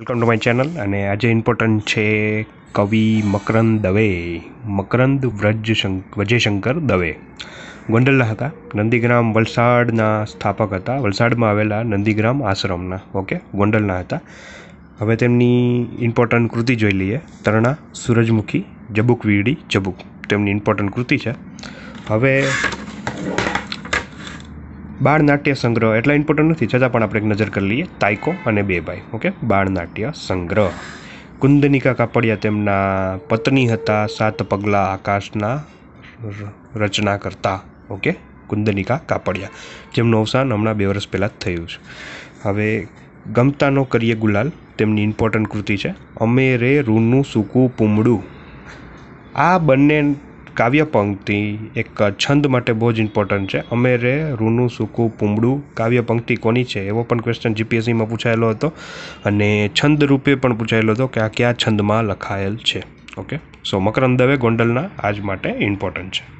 welcome to my channel અને આજે important છે કવિ મકરંદ દવે મકરંદ વ્રજ વજયશંકર દવે ગોંડલના હતા નંદીગ્રામ વલસાડના સ્થાપક હતા વલસાડમાં આવેલા નંદીગ્રામ આશ્રમના ઓકે ગોંડલના હતા હવે તેમની ઇમ્પોર્ટન્ટ કૃતિ જોઈ લઈએ તરણા સૂરજમુખી જબુક વીડી જબુક તેમની ઇમ્પોર્ટન્ટ કૃતિ છે હવે બાળ નાટ્ય સંગ્રહ એટલા ઇમ્પોર્ટન્ટ નથી છતાં પણ આપણે એક નજર કરી લઈએ તાઇકો અને બે ભાઈ ઓકે બાળ નાટ્ય સંગ્રહ કુંદનિકા કાપડિયા તેમના પત્ની હતા સાત પગલાં આકાશના રચના કરતા ઓકે કુંદનિકા કાપડિયા જેમનું અવસાન હમણાં બે વર્ષ પહેલાં જ થયું છે હવે ગમતાનો કરીએ ગુલાલ તેમની ઇમ્પોર્ટન્ટ કૃતિ છે અમે રે રૂનું સૂકું પૂમડું આ બંને કાવ્ય પંક્તિ એક છંદ માટે બહુ જ ઇમ્પોર્ટન્ટ છે અમેરે રૂનું સૂકું પૂમડું કાવ્ય પંક્તિ કોની છે એવો પણ ક્વેશ્ચન જીપીએસસીમાં પૂછાયેલો હતો અને છંદ રૂપે પણ પૂછાયેલો હતો કે આ કયા છંદમાં લખાયેલ છે ઓકે સો મકરંદ દવે ગોંડલના આજ માટે ઇમ્પોર્ટન્ટ છે